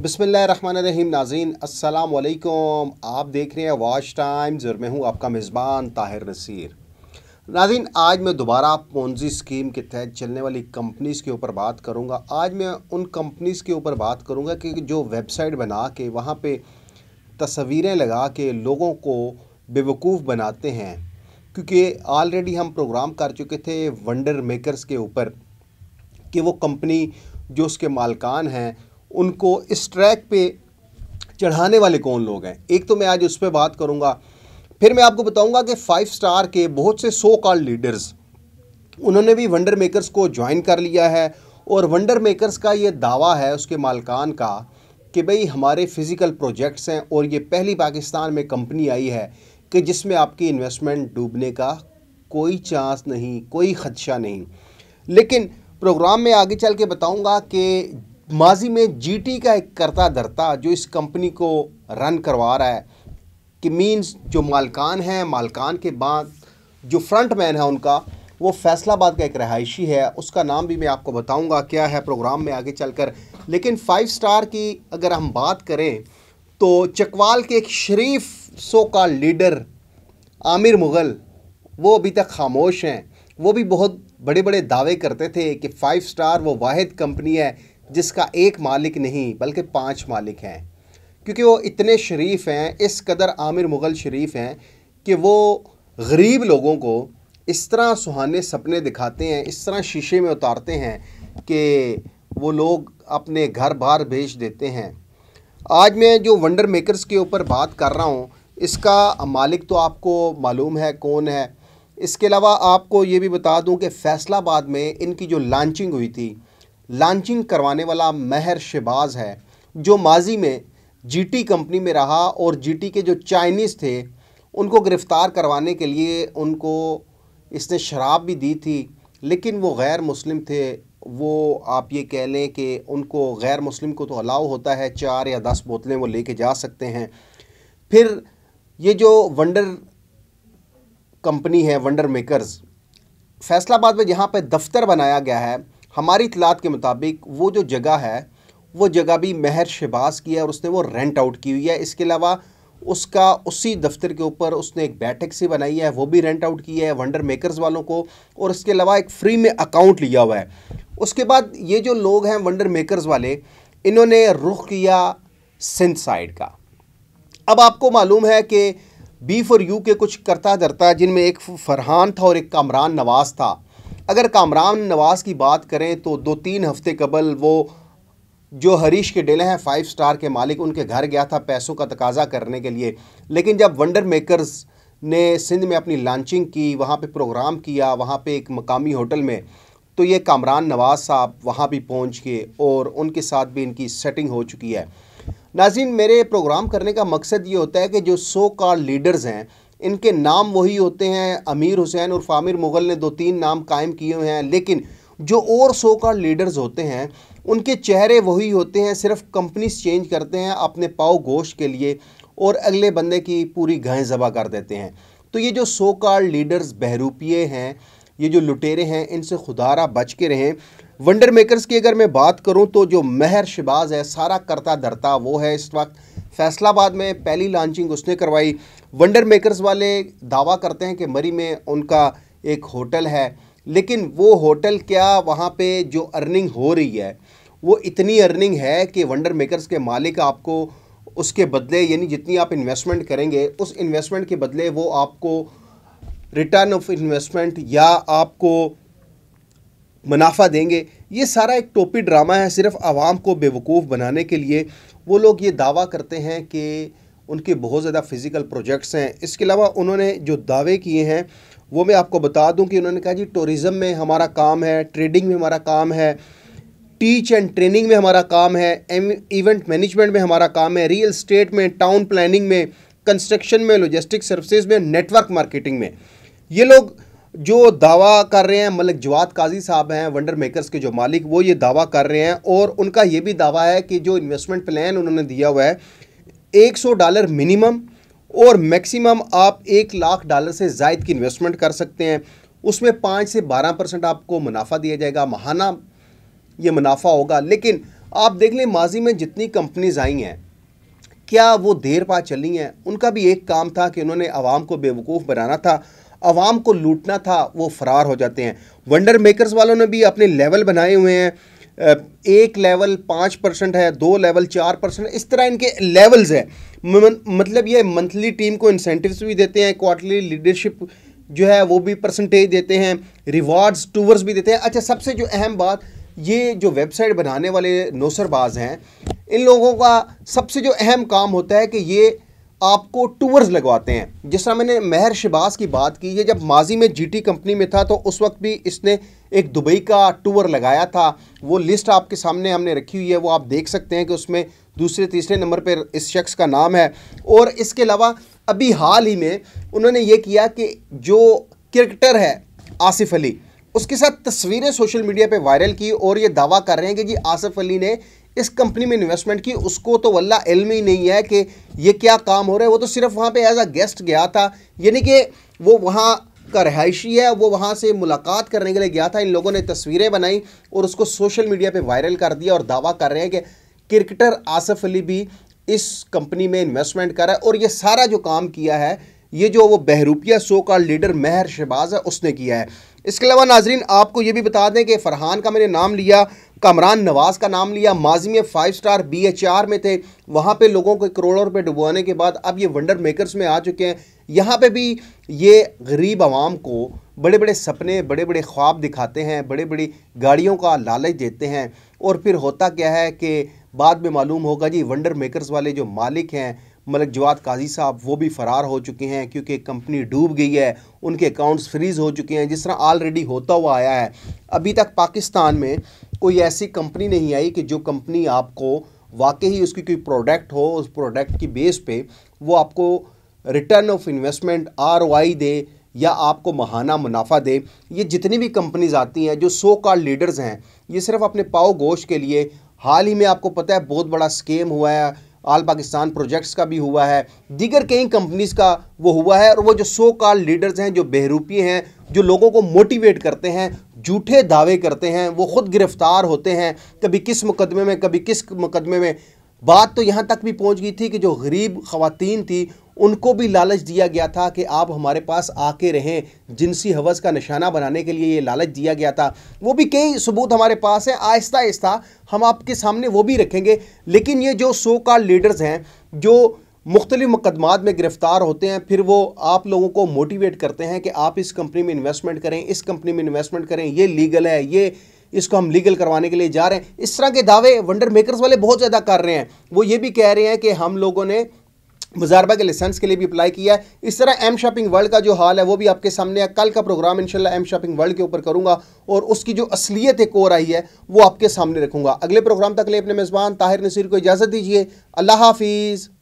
रहीम नाजीन असलकुम आप देख रहे हैं वॉच टाइम्स और मैं हूँ आपका मेज़बान ताहिर नसीर नाजीन आज मैं दोबारा पोन्जी स्कीम के तहत चलने वाली कंपनीज़ के ऊपर बात करूँगा आज मैं उन कंपनीज़ के ऊपर बात करूँगा कि जो वेबसाइट बना के वहाँ पर तस्वीरें लगा के लोगों को बेवकूफ़ बनाते हैं क्योंकि ऑलरेडी हम प्रोग्राम कर चुके थे वंडर मेकर्स के ऊपर कि वो कंपनी जो उसके मालकान हैं उनको इस ट्रैक पे चढ़ाने वाले कौन लोग हैं एक तो मैं आज उस पर बात करूँगा फिर मैं आपको बताऊँगा कि फाइव स्टार के बहुत से सो कॉल लीडर्स उन्होंने भी वंडर मेकर्स को ज्वाइन कर लिया है और वंडर मेकर्स का ये दावा है उसके मालकान का कि भाई हमारे फिज़िकल प्रोजेक्ट्स हैं और ये पहली पाकिस्तान में कंपनी आई है कि जिसमें आपकी इन्वेस्टमेंट डूबने का कोई चांस नहीं कोई ख़दशा नहीं लेकिन प्रोग्राम में आगे चल के बताऊंगा कि माजी में जीटी का एक करता धरता जो इस कंपनी को रन करवा रहा है कि मींस जो मालकान हैं मालकान के बाद जो फ्रंट मैन है उनका वो फैसलाबाद का एक रहायशी है उसका नाम भी मैं आपको बताऊंगा क्या है प्रोग्राम में आगे चलकर लेकिन फाइव स्टार की अगर हम बात करें तो चकवाल के एक शरीफ सो का लीडर आमिर मुग़ल वो अभी तक खामोश हैं वो भी बहुत बड़े बड़े दावे करते थे कि फ़ाइव स्टार वो वाद कंपनी है जिसका एक मालिक नहीं बल्कि पांच मालिक हैं क्योंकि वो इतने शरीफ हैं इस कदर आमिर मुग़ल शरीफ हैं कि वो गरीब लोगों को इस तरह सुहाने सपने दिखाते हैं इस तरह शीशे में उतारते हैं कि वो लोग अपने घर बाहर भेज देते हैं आज मैं जो वंडर मेकर्स के ऊपर बात कर रहा हूँ इसका मालिक तो आपको मालूम है कौन है इसके अलावा आपको ये भी बता दूं कि फ़ैसलाबाद में इनकी जो लॉन्चिंग हुई थी लॉन्चिंग करवाने वाला महर शहबाज है जो माजी में जीटी कंपनी में रहा और जीटी के जो चाइनीज़ थे उनको गिरफ़्तार करवाने के लिए उनको इसने शराब भी दी थी लेकिन वो गैर मुस्लिम थे वो आप ये कह लें कि उनको गैर मुस्लिम को तो अलाउ होता है चार या दस बोतलें वो लेके जा सकते हैं फिर ये जो वंडर कंपनी है वंडर मेकर्स फैसलाबाद में जहाँ पर दफ्तर बनाया गया है हमारी इतलात के मुताबिक वो जो जगह है वो जगह भी महर शहबाज की है और उसने वो रेंट आउट की हुई है इसके अलावा उसका उसी दफ्तर के ऊपर उसने एक बैठक सी बनाई है वो भी रेंट आउट की है वंडर मेकर्स वालों को और इसके अलावा एक फ्री में अकाउंट लिया हुआ है उसके बाद ये जो लोग हैं वंडर मेकर्स वाले इन्होंने रुख किया सिंध साइड का अब आपको मालूम है कि बी फॉर यू के कुछ करता धरता जिनमें एक फरहान था और एक कामरान नवाज़ था अगर कामरान नवाज़ की बात करें तो दो तीन हफ्ते कबल वो जो हरीश के डेले हैं फाइव स्टार के मालिक उनके घर गया था पैसों का तकाजा करने के लिए लेकिन जब वंडर मेकर्स ने सिंध में अपनी लॉन्चिंग की वहाँ पे प्रोग्राम किया वहाँ पे एक मकामी होटल में तो ये कामरान नवाज़ साहब वहाँ भी पहुँच गए और उनके साथ भी इनकी सेटिंग हो चुकी है नाजिन मेरे प्रोग्राम करने का मकसद ये होता है कि जो सो कार लीडर्स हैं इनके नाम वही होते हैं अमीर हुसैन और फामिर मुग़ल ने दो तीन नाम कायम किए हुए हैं लेकिन जो और सो का लीडर्स होते हैं उनके चेहरे वही होते हैं सिर्फ कंपनीज चेंज करते हैं अपने पाओ गोश के लिए और अगले बंदे की पूरी घाय जबा कर देते हैं तो ये जो सो कार लीडर्स बहरूपिए हैं ये जो लुटेरे हैं इनसे खुदारा बच के रहें वंडर मेकर्स की अगर मैं बात करूं तो जो महर शबाज है सारा करता धरता वो है इस वक्त फैसलाबाद में पहली लॉन्चिंग उसने करवाई वंडर मेकर्स वाले दावा करते हैं कि मरी में उनका एक होटल है लेकिन वो होटल क्या वहाँ पे जो अर्निंग हो रही है वो इतनी अर्निंग है कि वंडर मेकर्स के मालिक आपको उसके बदले यानी जितनी आप इन्वेस्टमेंट करेंगे उस इन्वेस्टमेंट के बदले वो आपको रिटर्न ऑफ इन्वेस्टमेंट या आपको मुनाफा देंगे ये सारा एक टोपी ड्रामा है सिर्फ आवाम को बेवकूफ़ बनाने के लिए वो लोग ये दावा करते हैं कि उनके बहुत ज़्यादा फ़िज़िकल प्रोजेक्ट्स हैं इसके अलावा उन्होंने जो दावे किए हैं वो मैं आपको बता दूं कि उन्होंने कहा जी टूरिज़म में हमारा काम है ट्रेडिंग में हमारा काम है टीच एंड ट्रेनिंग में हमारा काम है इवेंट मैनेजमेंट में हमारा काम है रियल स्टेट में टाउन प्लानिंग में कंस्ट्रक्शन में लॉजिस्टिक सर्विसेज में नेटवर्क मार्केटिंग में ये लोग जो दावा कर रहे हैं मलिक जवाद काजी साहब हैं वंडर मेकर्स के जो मालिक वो ये दावा कर रहे हैं और उनका ये भी दावा है कि जो इन्वेस्टमेंट प्लान उन्होंने दिया हुआ है 100 डॉलर मिनिमम और मैक्सिमम आप एक लाख डॉलर से जायद की इन्वेस्टमेंट कर सकते हैं उसमें पाँच से बारह परसेंट आपको मुनाफा दिया जाएगा महाना ये मुनाफा होगा लेकिन आप देख लें माजी में जितनी कंपनीज आई हैं क्या वो देर पा चली हैं उनका भी एक काम था कि उन्होंने आवाम को बेवकूफ़ बनाना था आवाम को लूटना था वो फ़रार हो जाते हैं वंडर मेकर्स वालों ने भी अपने लेवल बनाए हुए हैं एक लेवल पाँच परसेंट है दो लेवल चार परसेंट इस तरह इनके लेवल्स हैं मतलब ये मंथली टीम को इंसेंटिव्स भी देते हैं क्वार्टरली लीडरशिप जो है वो भी परसेंटेज देते हैं रिवार्ड्स टूवर्स भी देते हैं अच्छा सबसे जो अहम बात ये जो वेबसाइट बनाने वाले नौसरबाज हैं इन लोगों का सबसे जो अहम काम होता है कि ये आपको टूर्स लगवाते हैं जिस तरह मैंने महर शिबास की बात की है जब माजी में जीटी कंपनी में था तो उस वक्त भी इसने एक दुबई का टूर लगाया था वो लिस्ट आपके सामने हमने रखी हुई है वो आप देख सकते हैं कि उसमें दूसरे तीसरे नंबर पर इस शख्स का नाम है और इसके अलावा अभी हाल ही में उन्होंने ये किया कि जो क्रिकेटर है आसिफ अली उसके साथ तस्वीरें सोशल मीडिया पे वायरल की और ये दावा कर रहे हैं कि जी आसिफ अली ने इस कंपनी में इन्वेस्टमेंट की उसको तो वल्ला इल्म ही नहीं है कि ये क्या काम हो रहा है वो तो सिर्फ वहाँ पे एज अ गेस्ट गया था यानी कि वो वहाँ का रहायशी है वो वहाँ से मुलाकात करने के लिए गया था इन लोगों ने तस्वीरें बनाई और उसको सोशल मीडिया पर वायरल कर दिया और दावा कर रहे हैं कि क्रिकेटर आसफ अली भी इस कंपनी में इन्वेस्टमेंट करा है और ये सारा जो काम किया है ये जो वो बहरूपिया सो का लीडर महर शहबाज है उसने किया है इसके अलावा नाजरीन आपको ये भी बता दें कि फ़रहान का मैंने नाम लिया कमरान नवाज़ का नाम लिया माजी में फाइव स्टार बीएचआर में थे वहाँ पे लोगों को करोड़ों रुपये डुबवाने के बाद अब ये वंडर मेकर्स में आ चुके हैं यहाँ पे भी ये गरीब आवाम को बड़े बड़े सपने बड़े बड़े ख्वाब दिखाते हैं बड़े बड़ी गाड़ियों का लालच देते हैं और फिर होता क्या है कि बाद में मालूम होगा जी वंडर मेकर्स वाले जो मालिक हैं मलिक जवाद काजी साहब वो भी फ़रार हो चुके हैं क्योंकि कंपनी डूब गई है उनके अकाउंट्स फ्रीज़ हो चुके हैं जिस तरह ऑलरेडी होता हुआ आया है अभी तक पाकिस्तान में कोई ऐसी कंपनी नहीं आई कि जो कंपनी आपको वाकई ही उसकी कोई प्रोडक्ट हो उस प्रोडक्ट की बेस पे वो आपको रिटर्न ऑफ इन्वेस्टमेंट आर दे या आपको महाना मुनाफा दे ये जितनी भी कंपनीज आती हैं जो सो कॉल लीडर्स हैं ये सिर्फ अपने पाओ गोश के लिए हाल ही में आपको पता है बहुत बड़ा स्केम हुआ है आल पाकिस्तान प्रोजेक्ट्स का भी हुआ है दीगर कई कंपनीज का वो हुआ है और वो जो सो कॉल लीडर्स हैं जो बहरूपी हैं जो लोगों को मोटिवेट करते हैं झूठे दावे करते हैं वो खुद गिरफ्तार होते हैं कभी किस मुकदमे में कभी किस मुकदमे में बात तो यहाँ तक भी पहुँच गई थी कि जो गरीब खातन थी उनको भी लालच दिया गया था कि आप हमारे पास आके रहें जिनसी हवस का निशाना बनाने के लिए ये लालच दिया गया था वो भी कई सबूत हमारे पास हैं आहिस्ता आहिस्ता हम आपके सामने वो भी रखेंगे लेकिन ये जो सो का लीडर्स हैं जो मुख्तलि मुकदमात में गिरफ़्तार होते हैं फिर वो आप लोगों को मोटिवेट करते हैं कि आप इस कंपनी में इन्वेस्टमेंट करें इस कंपनी में इन्वेस्टमेंट करें ये लीगल है ये इसको हम लीगल करवाने के लिए जा रहे हैं इस तरह के दावे वंडर मेकर्स वाले बहुत ज़्यादा कर रहे हैं वो ये भी कह रहे हैं कि हम लोगों ने मुजारबा के लाइसेंस के लिए भी अप्लाई किया है इस तरह एम शॉपिंग वर्ल्ड का जो हाल है वो भी आपके सामने है कल का प्रोग्राम इंशाल्लाह एम शॉपिंग वर्ल्ड के ऊपर करूंगा और उसकी जो असलियत एक और आई है वो आपके सामने रखूंगा अगले प्रोग्राम तक ले अपने मेज़बान ताहिर नसीर को इजाज़त दीजिए अल्लाह हाफिज़